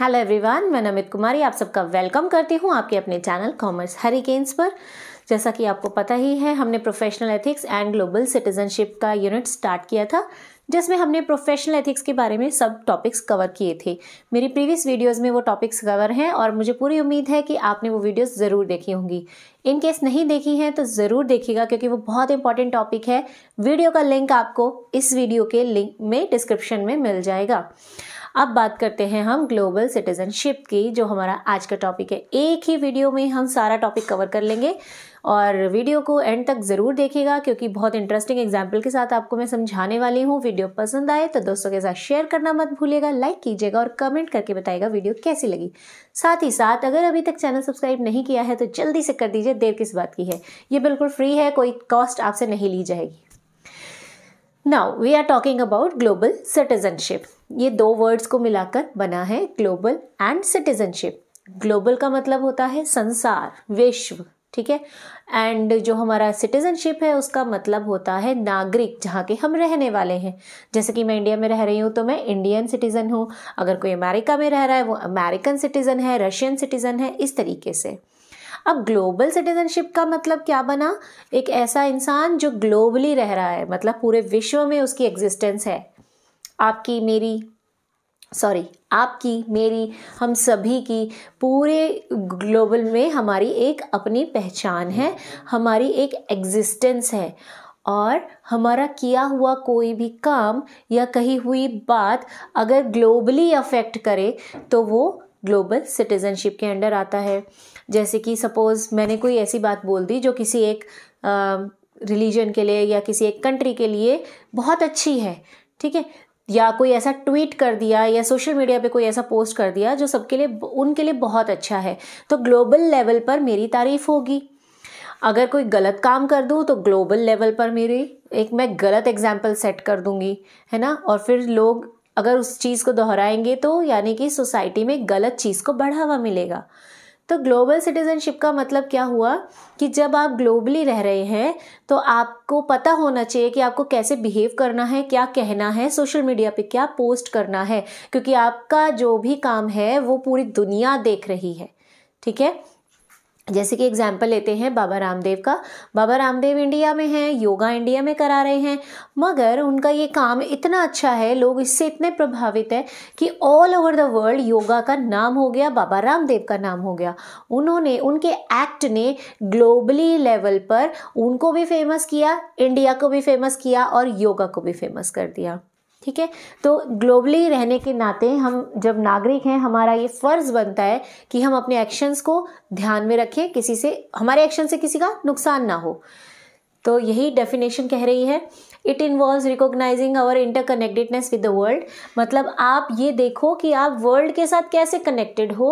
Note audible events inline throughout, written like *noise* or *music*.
Hello everyone मैं नमित कुमारी आप सबका वेलकम करती हूँ आपके अपने चैनल कॉमर्स हरिकेन्स पर जैसा कि आपको पता ही है हमने professional ethics and global citizenship का यूनिट स्टार्ट किया था जिसमें हमने प्रोफेशनल एथिक्स के बारे में सब टॉपिक्स कवर किए थे मेरी प्रीवियस वीडियोस में वो टॉपिक्स कवर हैं और मुझे पूरी उम्मीद है कि आपने वो वीडियोस ज़रूर देखी होंगी इन केस नहीं देखी हैं तो ज़रूर देखिएगा क्योंकि वो बहुत इंपॉर्टेंट टॉपिक है वीडियो का लिंक आपको इस वीडियो के लिंक में डिस्क्रिप्शन में मिल जाएगा अब बात करते हैं हम ग्लोबल सिटीजनशिप की जो हमारा आज का टॉपिक है एक ही वीडियो में हम सारा टॉपिक कवर कर लेंगे और वीडियो को एंड तक ज़रूर देखिएगा क्योंकि बहुत इंटरेस्टिंग एग्जाम्पल के साथ आपको मैं समझाने वाली हूँ वीडियो पसंद आए तो दोस्तों के साथ शेयर करना मत भूलिएगा लाइक कीजिएगा और कमेंट करके बताइएगा वीडियो कैसी लगी साथ ही साथ अगर अभी तक चैनल सब्सक्राइब नहीं किया है तो जल्दी से कर दीजिए देर किस बात की है ये बिल्कुल फ्री है कोई कॉस्ट आपसे नहीं ली जाएगी now we are talking about global citizenship ये दो वर्ड्स को मिलाकर बना है ग्लोबल एंड सिटीजनशिप ग्लोबल का मतलब होता है संसार विश्व ठीक है एंड जो हमारा सिटीजनशिप है उसका मतलब होता है नागरिक जहाँ के हम रहने वाले हैं जैसे कि मैं इंडिया में रह रही हूँ तो मैं इंडियन सिटीज़न हूँ अगर कोई अमेरिका में रह रहा है वो अमेरिकन सिटीज़न है रशियन सिटीज़न है इस तरीके से अब ग्लोबल सिटीजनशिप का मतलब क्या बना एक ऐसा इंसान जो ग्लोबली रह रहा है मतलब पूरे विश्व में उसकी एग्जिस्टेंस है आपकी मेरी सॉरी आपकी मेरी हम सभी की पूरे ग्लोबल में हमारी एक अपनी पहचान है हमारी एक एग्जिस्टेंस है और हमारा किया हुआ कोई भी काम या कही हुई बात अगर ग्लोबली अफेक्ट करे तो वो ग्लोबल सिटीज़नशिप के अंडर आता है जैसे कि सपोज़ मैंने कोई ऐसी बात बोल दी जो किसी एक रिलीजन के लिए या किसी एक कंट्री के लिए बहुत अच्छी है ठीक है या कोई ऐसा ट्वीट कर दिया या सोशल मीडिया पे कोई ऐसा पोस्ट कर दिया जो सबके लिए उनके लिए बहुत अच्छा है तो ग्लोबल लेवल पर मेरी तारीफ़ होगी अगर कोई गलत काम कर दूँ तो ग्लोबल लेवल पर मेरी एक मैं गलत एग्जाम्पल सेट कर दूँगी है ना और फिर लोग अगर उस चीज़ को दोहराएंगे तो यानी कि सोसाइटी में गलत चीज़ को बढ़ावा मिलेगा तो ग्लोबल सिटीजनशिप का मतलब क्या हुआ कि जब आप ग्लोबली रह रहे हैं तो आपको पता होना चाहिए कि आपको कैसे बिहेव करना है क्या कहना है सोशल मीडिया पे क्या पोस्ट करना है क्योंकि आपका जो भी काम है वो पूरी दुनिया देख रही है ठीक है जैसे कि एग्जाम्पल लेते हैं बाबा रामदेव का बाबा रामदेव इंडिया में हैं योगा इंडिया में करा रहे हैं मगर उनका ये काम इतना अच्छा है लोग इससे इतने प्रभावित हैं कि all over the world yoga का नाम हो गया बाबा रामदेव का नाम हो गया उन्होंने उनके एक्ट ने ग्लोबली लेवल पर उनको भी फेमस किया इंडिया को भी फेमस किया और योगा को भी फेमस कर दिया ठीक है तो ग्लोबली रहने के नाते हम जब नागरिक हैं हमारा ये फ़र्ज़ बनता है कि हम अपने एक्शंस को ध्यान में रखें किसी से हमारे एक्शन से किसी का नुकसान ना हो तो यही डेफिनेशन कह रही है it involve recognising our interconnectedness with the world मतलब आप ये देखो कि आप वर्ल्ड के साथ कैसे कनेक्टेड हो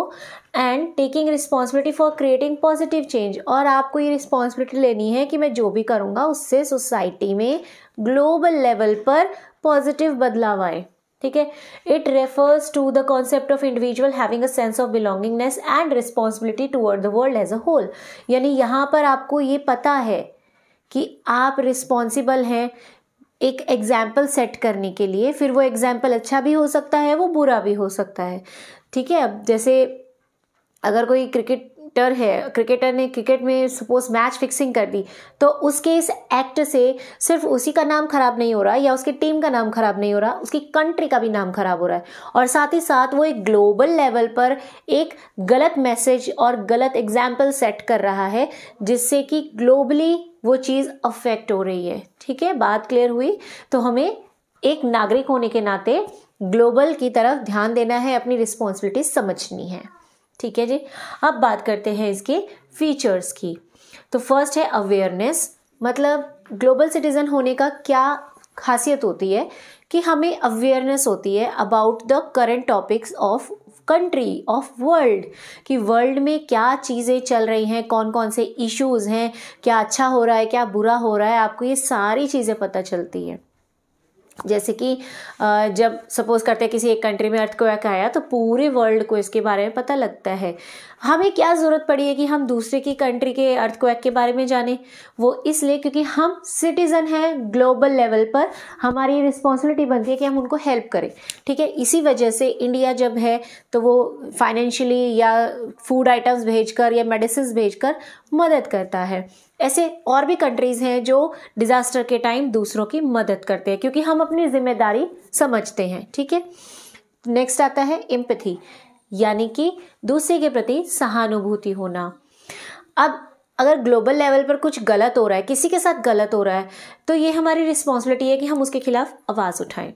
and taking responsibility for creating positive change और आपको ये रिस्पॉन्सिबिलिटी लेनी है कि मैं जो भी करूँगा उससे सोसाइटी में ग्लोबल लेवल पर पॉजिटिव बदलाव आए ठीक है it refers to the concept of individual having a sense of belongingness and responsibility toward the world as a whole यानी यहाँ पर आपको ये पता है कि आप रिस्पॉन्सिबल हैं एक एग्जाम्पल सेट करने के लिए फिर वो एग्जाम्पल अच्छा भी हो सकता है वो बुरा भी हो सकता है ठीक है अब जैसे अगर कोई क्रिकेट क्रिकेटर है क्रिकेटर ने क्रिकेट में सपोज मैच फिक्सिंग कर दी तो उसके इस एक्ट से सिर्फ उसी का नाम खराब नहीं हो रहा या उसकी टीम का नाम खराब नहीं हो रहा उसकी कंट्री का भी नाम खराब हो रहा है और साथ ही साथ वो एक ग्लोबल लेवल पर एक गलत मैसेज और गलत एग्जाम्पल सेट कर रहा है जिससे कि ग्लोबली वो चीज़ अफेक्ट हो रही है ठीक है बात क्लियर हुई तो हमें एक नागरिक होने के नाते ग्लोबल की तरफ ध्यान देना है अपनी रिस्पॉन्सिबिलिटी समझनी है ठीक है जी अब बात करते हैं इसके फीचर्स की तो फर्स्ट है अवेयरनेस मतलब ग्लोबल सिटीज़न होने का क्या खासियत होती है कि हमें अवेयरनेस होती है about the current topics of country of world कि वर्ल्ड में क्या चीज़ें चल रही हैं कौन कौन से इश्यूज़ हैं क्या अच्छा हो रहा है क्या बुरा हो रहा है आपको ये सारी चीज़ें पता चलती हैं जैसे कि जब सपोज़ करते हैं किसी एक कंट्री में को आया तो पूरे वर्ल्ड को इसके बारे में पता लगता है हमें क्या ज़रूरत पड़ी है कि हम दूसरे की कंट्री के अर्थक्वेक के बारे में जाने वो इसलिए क्योंकि हम सिटीज़न हैं ग्लोबल लेवल पर हमारी रिस्पॉन्सिबिलिटी बनती है कि हम उनको हेल्प करें ठीक है इसी वजह से इंडिया जब है तो वो फाइनेंशियली या फूड आइटम्स भेजकर या मेडिसिन भेजकर मदद करता है ऐसे और भी कंट्रीज़ हैं जो डिज़ास्टर के टाइम दूसरों की मदद करते हैं क्योंकि हम अपनी जिम्मेदारी समझते हैं ठीक है नेक्स्ट आता है एम्पथी यानी कि दूसरे के प्रति सहानुभूति होना अब अगर ग्लोबल लेवल पर कुछ गलत हो रहा है किसी के साथ गलत हो रहा है तो ये हमारी रिस्पॉन्सिबिलिटी है कि हम उसके खिलाफ आवाज़ उठाएं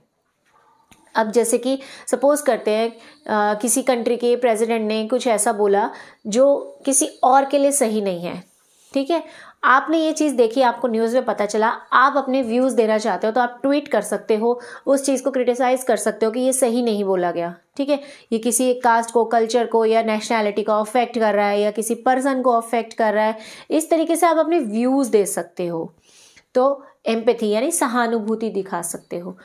अब जैसे कि सपोज़ करते हैं आ, किसी कंट्री के प्रेसिडेंट ने कुछ ऐसा बोला जो किसी और के लिए सही नहीं है ठीक है आपने ये चीज़ देखी आपको न्यूज़ में पता चला आप अपने व्यूज़ देना चाहते हो तो आप ट्वीट कर सकते हो उस चीज़ को क्रिटिसाइज़ कर सकते हो कि ये सही नहीं बोला गया ठीक है ये किसी एक कास्ट को कल्चर को या नेशनैलिटी को अफेक्ट कर रहा है या किसी पर्सन को अफेक्ट कर रहा है इस तरीके से आप अपने व्यूज़ दे सकते हो तो एम्पथी यानी सहानुभूति दिखा सकते हो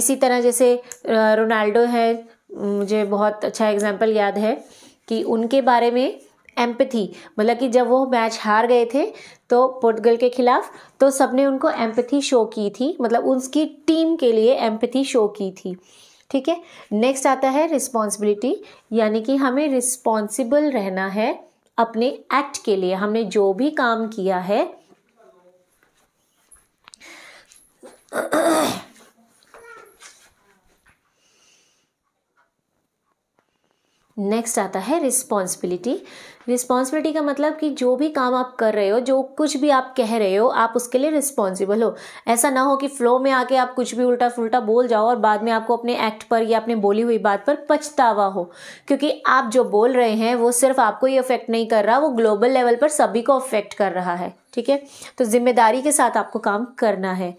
इसी तरह जैसे रोनाल्डो है मुझे बहुत अच्छा एग्जाम्पल याद है कि उनके बारे में एम्पथी मतलब कि जब वो मैच हार गए थे तो पोर्टुगल के खिलाफ तो सबने उनको एम्पथी शो की थी मतलब उनकी टीम के लिए एम्पथी शो की थी ठीक है नेक्स्ट आता है रिस्पॉन्सिबिलिटी यानी कि हमें रिस्पॉन्सिबल रहना है अपने एक्ट के लिए हमने जो भी काम किया है नेक्स्ट आता है रिस्पॉन्सिबिलिटी रिस्पॉन्सिबिलिटी का मतलब कि जो भी काम आप कर रहे हो जो कुछ भी आप कह रहे हो आप उसके लिए रिस्पॉन्सिबल हो ऐसा ना हो कि फ्लो में आके आप कुछ भी उल्टा फुलटा बोल जाओ और बाद में आपको अपने एक्ट पर या अपने बोली हुई बात पर पछतावा हो क्योंकि आप जो बोल रहे हैं वो सिर्फ आपको ही अफेक्ट नहीं कर रहा वो ग्लोबल लेवल पर सभी को अफेक्ट कर रहा है ठीक है तो जिम्मेदारी के साथ आपको काम करना है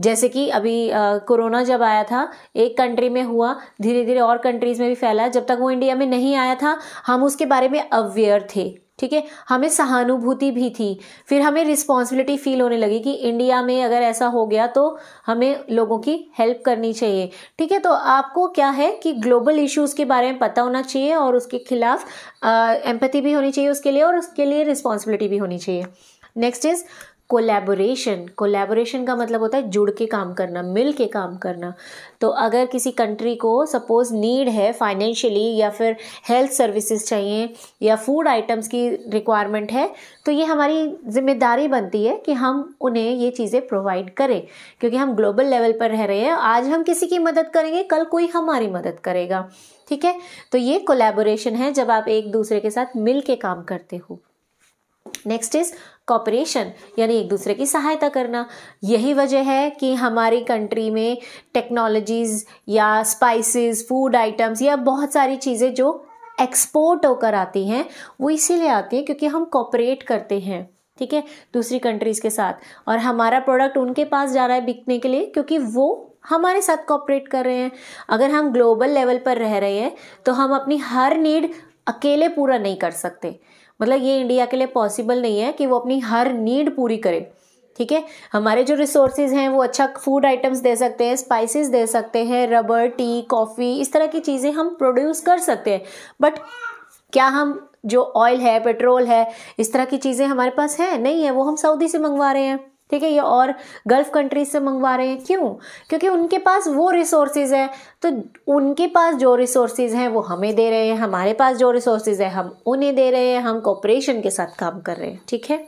जैसे कि अभी कोरोना जब आया था एक कंट्री में हुआ धीरे धीरे और कंट्रीज़ में भी फैला जब तक वो इंडिया में नहीं आया था हम उसके बारे में अवेयर थे ठीक है हमें सहानुभूति भी थी फिर हमें रिस्पॉन्सिबिलिटी फील होने लगी कि इंडिया में अगर ऐसा हो गया तो हमें लोगों की हेल्प करनी चाहिए ठीक है तो आपको क्या है कि ग्लोबल इश्यूज़ के बारे में पता होना चाहिए और उसके खिलाफ एम्पति भी होनी चाहिए उसके लिए और उसके लिए रिस्पॉन्सिबिलिटी भी होनी चाहिए नेक्स्ट इज़ कोलैबोरेशन कोलैबोरेशन का मतलब होता है जुड़ के काम करना मिल के काम करना तो अगर किसी कंट्री को सपोज नीड है फाइनेंशियली या फिर हेल्थ सर्विसेज चाहिए या फूड आइटम्स की रिक्वायरमेंट है तो ये हमारी जिम्मेदारी बनती है कि हम उन्हें ये चीज़ें प्रोवाइड करें क्योंकि हम ग्लोबल लेवल पर रह रहे हैं आज हम किसी की मदद करेंगे कल कोई हमारी मदद करेगा ठीक है तो ये कोलैबोरेशन है जब आप एक दूसरे के साथ मिल के काम करते हो नेक्स्ट इज कॉपरेशन यानी एक दूसरे की सहायता करना यही वजह है कि हमारी कंट्री में टेक्नोलॉजीज़ या स्पाइसेस फूड आइटम्स या बहुत सारी चीज़ें जो एक्सपोर्ट होकर आती हैं वो इसीलिए आती हैं क्योंकि हम कॉपरेट करते हैं ठीक है दूसरी कंट्रीज़ के साथ और हमारा प्रोडक्ट उनके पास जा रहा है बिकने के लिए क्योंकि वो हमारे साथ कॉपरेट कर रहे हैं अगर हम ग्लोबल लेवल पर रह रहे हैं तो हम अपनी हर नीड अकेले पूरा नहीं कर सकते मतलब ये इंडिया के लिए पॉसिबल नहीं है कि वो अपनी हर नीड पूरी करे ठीक है हमारे जो रिसोर्सेज हैं वो अच्छा फूड आइटम्स दे सकते हैं स्पाइसेस दे सकते हैं रबर टी कॉफ़ी इस तरह की चीज़ें हम प्रोड्यूस कर सकते हैं बट क्या हम जो ऑयल है पेट्रोल है इस तरह की चीज़ें हमारे पास हैं नहीं है वो हम सऊदी से मंगवा रहे हैं ठीक है ये और गल्फ कंट्रीज से मंगवा रहे हैं क्यों क्योंकि उनके पास वो रिसोर्सेज है तो उनके पास जो रिसोर्सेज हैं वो हमें दे रहे हैं हमारे पास जो रिसोर्सेज है हम उन्हें दे रहे हैं हम कॉपरेशन के साथ काम कर रहे हैं ठीक है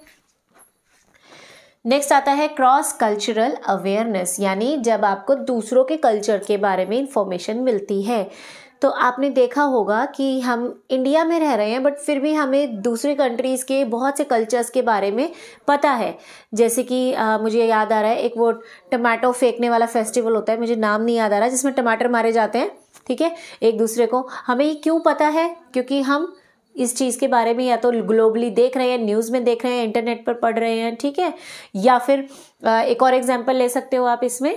नेक्स्ट आता है क्रॉस कल्चरल अवेयरनेस यानी जब आपको दूसरों के कल्चर के बारे में इंफॉर्मेशन मिलती है तो आपने देखा होगा कि हम इंडिया में रह रहे हैं बट फिर भी हमें दूसरे कंट्रीज़ के बहुत से कल्चर्स के बारे में पता है जैसे कि आ, मुझे याद आ रहा है एक वो टमाटो फेंकने वाला फेस्टिवल होता है मुझे नाम नहीं याद आ रहा जिसमें टमाटर मारे जाते हैं ठीक है एक दूसरे को हमें ये क्यों पता है क्योंकि हम इस चीज़ के बारे में या तो ग्लोबली देख रहे हैं न्यूज़ में देख रहे हैं इंटरनेट पर पढ़ रहे हैं ठीक है या फिर एक और एग्जाम्पल ले सकते हो आप इसमें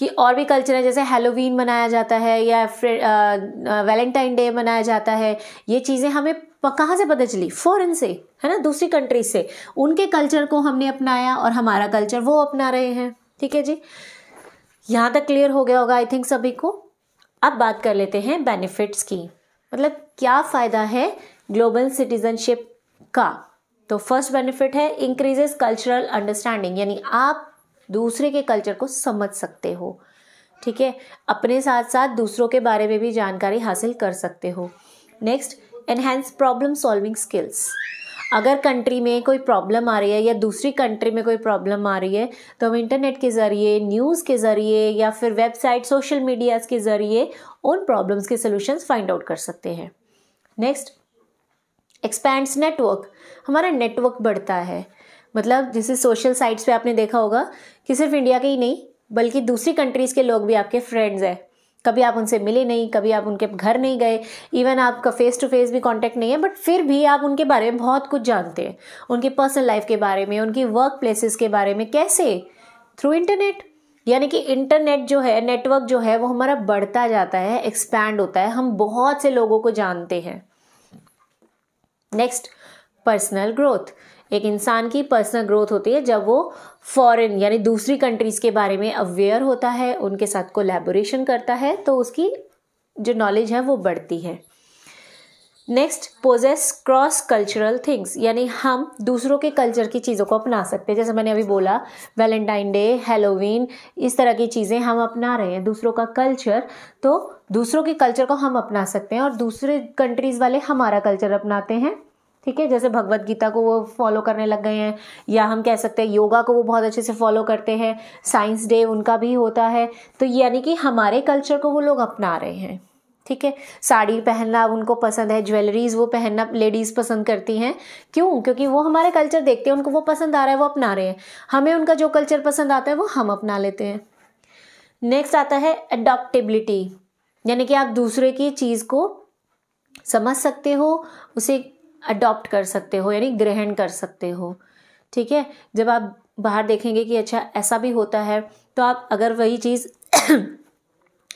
कि और भी कल्चर है जैसे हेलोवीन मनाया जाता है या वैलेंटाइन डे मनाया जाता है ये चीज़ें हमें कहाँ से पता चली फॉरेन से है ना दूसरी कंट्रीज से उनके कल्चर को हमने अपनाया और हमारा कल्चर वो अपना रहे हैं ठीक है जी यहाँ तक क्लियर हो गया होगा आई थिंक सभी को अब बात कर लेते हैं बेनिफिट्स की मतलब क्या फ़ायदा है ग्लोबल सिटीजनशिप का तो फर्स्ट बेनिफिट है इंक्रीजेस कल्चरल अंडरस्टैंडिंग यानी आप दूसरे के कल्चर को समझ सकते हो ठीक है अपने साथ साथ दूसरों के बारे में भी जानकारी हासिल कर सकते हो next enhance problem solving skills अगर कंट्री में कोई प्रॉब्लम आ रही है या दूसरी कंट्री में कोई प्रॉब्लम आ रही है तो हम इंटरनेट के ज़रिए न्यूज़ के ज़रिए या फिर वेबसाइट सोशल मीडियाज़ के ज़रिए उन प्रॉब्लम्स के सोल्यूशंस फाइंड आउट कर सकते हैं नेक्स्ट एक्सपैंड्स नेटवर्क हमारा नेटवर्क बढ़ता है मतलब जैसे सोशल साइट्स पे आपने देखा होगा कि सिर्फ इंडिया के ही नहीं बल्कि दूसरी कंट्रीज़ के लोग भी आपके फ्रेंड्स हैं कभी आप उनसे मिले नहीं कभी आप उनके घर नहीं गए इवन आपका फेस टू फेस भी कांटेक्ट नहीं है बट फिर भी आप उनके बारे में बहुत कुछ जानते हैं उनकी पर्सनल लाइफ के बारे में उनकी वर्क प्लेसेस के बारे में कैसे थ्रू इंटरनेट यानी कि इंटरनेट जो है नेटवर्क जो है वो हमारा बढ़ता जाता है एक्सपैंड होता है हम बहुत से लोगों को जानते हैं नेक्स्ट पर्सनल ग्रोथ एक इंसान की पर्सनल ग्रोथ होती है जब वो फॉरेन यानी दूसरी कंट्रीज़ के बारे में अवेयर होता है उनके साथ कोलेबोरेशन करता है तो उसकी जो नॉलेज है वो बढ़ती है next poses cross cultural things यानी हम दूसरों के कल्चर की चीज़ों को अपना सकते हैं जैसे मैंने अभी बोला वैलेंटाइन डे हेलोवीन इस तरह की चीज़ें हम अपना रहे हैं दूसरों का कल्चर तो दूसरों के कल्चर को हम अपना सकते हैं और दूसरे कंट्रीज़ वाले हमारा कल्चर अपनाते हैं ठीक है जैसे भगवत गीता को वो फॉलो करने लग गए हैं या हम कह सकते हैं योगा को वो बहुत अच्छे से फॉलो करते हैं साइंस डे उनका भी होता है तो यानी कि हमारे कल्चर को वो लोग अपना रहे हैं ठीक है साड़ी पहनना उनको पसंद है ज्वेलरीज वो पहनना लेडीज़ पसंद करती हैं क्यों क्योंकि वो हमारे कल्चर देखते हैं उनको वो पसंद आ रहा है वो अपना रहे हैं हमें उनका जो कल्चर पसंद आता है वो हम अपना लेते हैं नेक्स्ट आता है अडॉप्टेबिलिटी यानी कि आप दूसरे की चीज़ को समझ सकते हो उसे अडॉप्ट कर सकते हो यानी ग्रहण कर सकते हो ठीक है जब आप बाहर देखेंगे कि अच्छा ऐसा भी होता है तो आप अगर वही चीज़ *clears throat*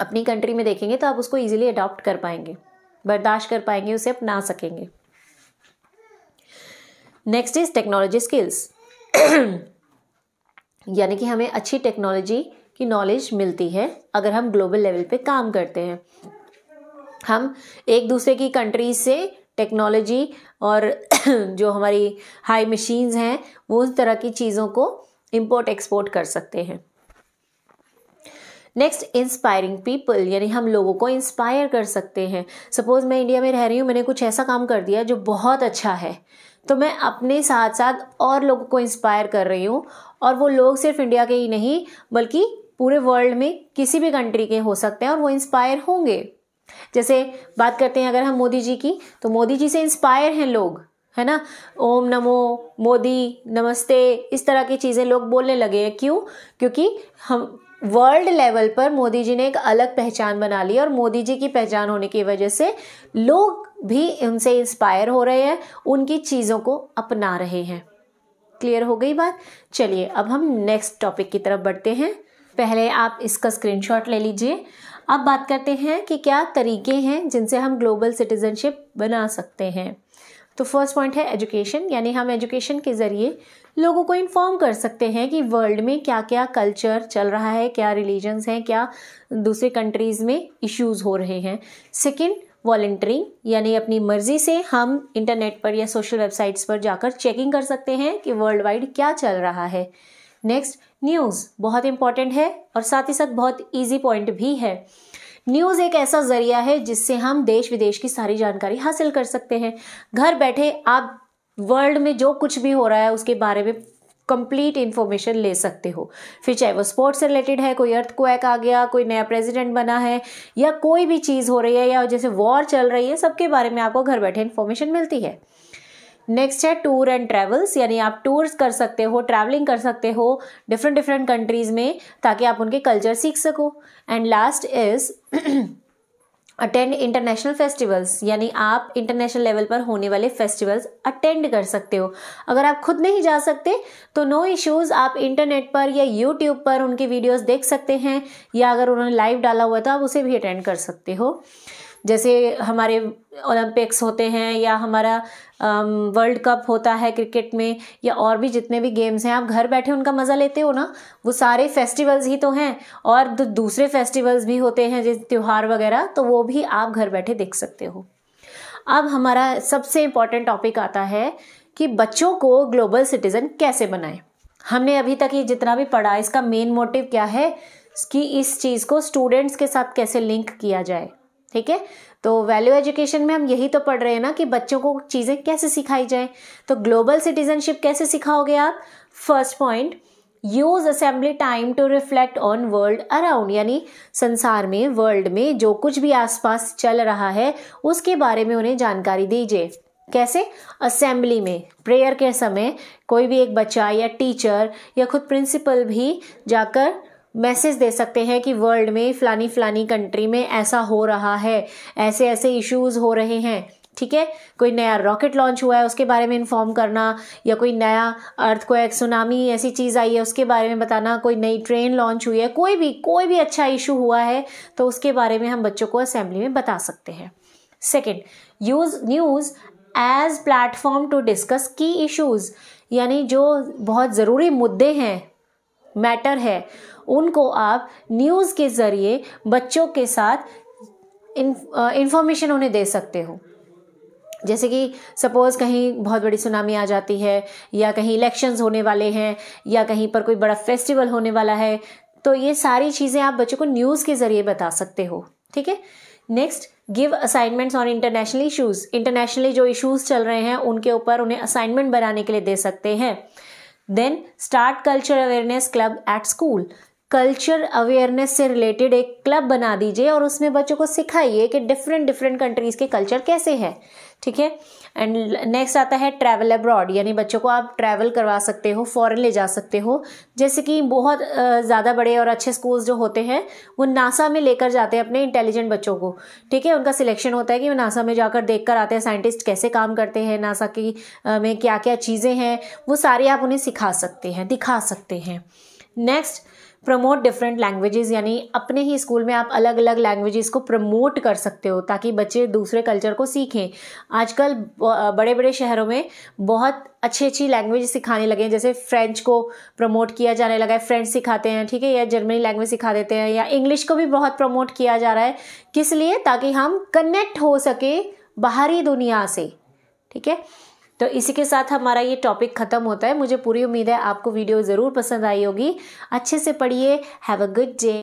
अपनी कंट्री में देखेंगे तो आप उसको इजीली अडॉप्ट कर पाएंगे बर्दाश्त कर पाएंगे उसे अपना सकेंगे नेक्स्ट इज टेक्नोलॉजी स्किल्स यानी कि हमें अच्छी टेक्नोलॉजी की नॉलेज मिलती है अगर हम ग्लोबल लेवल पे काम करते हैं हम एक दूसरे की कंट्री से टेक्नोलॉजी और *clears throat* जो हमारी हाई मशीन्स हैं वो उस तरह की चीज़ों को इम्पोर्ट एक्सपोर्ट कर सकते हैं नेक्स्ट इंस्पायरिंग पीपल यानी हम लोगों को इंस्पायर कर सकते हैं सपोज मैं इंडिया में रह रही हूँ मैंने कुछ ऐसा काम कर दिया जो बहुत अच्छा है तो मैं अपने साथ साथ और लोगों को इंस्पायर कर रही हूँ और वो लोग सिर्फ इंडिया के ही नहीं बल्कि पूरे वर्ल्ड में किसी भी कंट्री के हो सकते हैं और वो इंस्पायर होंगे जैसे बात करते हैं अगर हम मोदी जी की तो मोदी जी से इंस्पायर हैं लोग है ना ओम नमो मोदी नमस्ते इस तरह की चीज़ें लोग बोलने लगे हैं क्यों क्योंकि हम वर्ल्ड लेवल पर मोदी जी ने एक अलग पहचान बना ली और मोदी जी की पहचान होने की वजह से लोग भी उनसे इंस्पायर हो रहे हैं उनकी चीज़ों को अपना रहे हैं क्लियर हो गई बात चलिए अब हम नेक्स्ट टॉपिक की तरफ बढ़ते हैं पहले आप इसका स्क्रीनशॉट ले लीजिए अब बात करते हैं कि क्या तरीके हैं जिनसे हम ग्लोबल सिटीज़नशिप बना सकते हैं तो फर्स्ट पॉइंट है एजुकेशन यानी हम एजुकेशन के ज़रिए लोगों को इन्फॉर्म कर सकते हैं कि वर्ल्ड में क्या क्या कल्चर चल रहा है क्या रिलीजन्स हैं क्या दूसरे कंट्रीज़ में इश्यूज़ हो रहे हैं सेकंड वॉल्ट्रिंग यानी अपनी मर्ज़ी से हम इंटरनेट पर या सोशल वेबसाइट्स पर जाकर चेकिंग कर सकते हैं कि वर्ल्ड वाइड क्या चल रहा है नेक्स्ट न्यूज़ बहुत इंपॉर्टेंट है और साथ ही साथ बहुत ईजी पॉइंट भी है न्यूज़ एक ऐसा ज़रिया है जिससे हम देश विदेश की सारी जानकारी हासिल कर सकते हैं घर बैठे आप वर्ल्ड में जो कुछ भी हो रहा है उसके बारे में कंप्लीट इन्फॉर्मेशन ले सकते हो फिर चाहे वो स्पोर्ट्स से रिलेटेड है कोई अर्थ क्वैक आ गया कोई नया प्रेसिडेंट बना है या कोई भी चीज़ हो रही है या जैसे वॉर चल रही है सबके बारे में आपको घर बैठे इन्फॉर्मेशन मिलती है नेक्स्ट है टूर एंड ट्रैवल्स यानी आप टूर्स कर सकते हो ट्रैवलिंग कर सकते हो डिफरेंट डिफरेंट कंट्रीज़ में ताकि आप उनके कल्चर सीख सको and last is attend international festivals यानी आप इंटरनेशनल लेवल पर होने वाले फेस्टिवल्स अटेंड कर सकते हो अगर आप खुद नहीं जा सकते तो नो no इश्यूज़ आप इंटरनेट पर या यूट्यूब पर उनकी वीडियोस देख सकते हैं या अगर उन्होंने लाइव डाला हुआ है तो आप उसे भी अटेंड कर सकते हो जैसे हमारे ओलंपिक्स होते हैं या हमारा वर्ल्ड कप होता है क्रिकेट में या और भी जितने भी गेम्स हैं आप घर बैठे उनका मज़ा लेते हो ना वो सारे फेस्टिवल्स ही तो हैं और दूसरे फेस्टिवल्स भी होते हैं जैसे त्यौहार वगैरह तो वो भी आप घर बैठे देख सकते हो अब हमारा सबसे इम्पॉर्टेंट टॉपिक आता है कि बच्चों को ग्लोबल सिटीज़न कैसे बनाएं हमने अभी तक ये जितना भी पढ़ा इसका मेन मोटिव क्या है कि इस चीज़ को स्टूडेंट्स के साथ कैसे लिंक किया जाए ठीक है तो वैल्यू एजुकेशन में हम यही तो पढ़ रहे हैं ना कि बच्चों को चीज़ें कैसे सिखाई जाए तो ग्लोबल सिटीजनशिप कैसे सिखाओगे आप first point use assembly time to reflect on world around यानी संसार में वर्ल्ड में जो कुछ भी आसपास चल रहा है उसके बारे में उन्हें जानकारी दीजिए कैसे असेंबली में प्रेयर के समय कोई भी एक बच्चा या टीचर या खुद प्रिंसिपल भी जाकर मैसेज दे सकते हैं कि वर्ल्ड में फ़लानी फ़लानी कंट्री में ऐसा हो रहा है ऐसे ऐसे इश्यूज़ हो रहे हैं ठीक है कोई नया रॉकेट लॉन्च हुआ है उसके बारे में इन्फॉर्म करना या कोई नया अर्थ को एक सुनामी ऐसी चीज़ आई है उसके बारे में बताना कोई नई ट्रेन लॉन्च हुई है कोई भी कोई भी अच्छा इशू हुआ है तो उसके बारे में हम बच्चों को असेंबली में बता सकते हैं second use news as platform to discuss की इशूज़ यानी जो बहुत ज़रूरी मुद्दे हैं मैटर है उनको आप न्यूज़ के ज़रिए बच्चों के साथ इंफॉर्मेशन उन्हें दे सकते हो जैसे कि सपोज़ कहीं बहुत बड़ी सुनामी आ जाती है या कहीं इलेक्शंस होने वाले हैं या कहीं पर कोई बड़ा फेस्टिवल होने वाला है तो ये सारी चीज़ें आप बच्चों को न्यूज़ के ज़रिए बता सकते हो ठीक है next give assignments on international issues internationally जो इशूज़ चल रहे हैं उनके ऊपर उन्हें असाइनमेंट बनाने के लिए दे सकते हैं Then start culture awareness club at school. Culture awareness से रिलेटेड एक क्लब बना दीजिए और उसमें बच्चों को सिखाइए कि डिफरेंट डिफरेंट कंट्रीज़ के कल्चर कैसे है ठीक है एंड नेक्स्ट आता है ट्रैवल अब्रॉड यानी बच्चों को आप ट्रैवल करवा सकते हो फॉरेन ले जा सकते हो जैसे कि बहुत ज़्यादा बड़े और अच्छे स्कूल्स जो होते हैं वो नासा में लेकर जाते हैं अपने इंटेलिजेंट बच्चों को ठीक है उनका सिलेक्शन होता है कि वो नासा में जाकर देख कर आते हैं साइंटिस्ट कैसे काम करते हैं नासा की में क्या क्या चीज़ें हैं वो सारी आप उन्हें सिखा सकते हैं दिखा सकते हैं नेक्स्ट प्रमोट डिफरेंट लैंग्वेजेस यानी अपने ही स्कूल में आप अलग अलग लैंग्वेजेस को प्रमोट कर सकते हो ताकि बच्चे दूसरे कल्चर को सीखें आजकल बड़े बड़े शहरों में बहुत अच्छी अच्छी लैंग्वेज सिखाने लगे हैं जैसे फ्रेंच को प्रमोट किया जाने लगा है फ्रेंच सिखाते हैं ठीक है या जर्मनी लैंग्वेज सिखा देते हैं या इंग्लिश को भी बहुत प्रमोट किया जा रहा है किस लिए ताकि हम कनेक्ट हो सके बाहरी दुनिया से ठीक है तो इसी के साथ हमारा ये टॉपिक ख़त्म होता है मुझे पूरी उम्मीद है आपको वीडियो ज़रूर पसंद आई होगी अच्छे से पढ़िए हैव अ गुड डे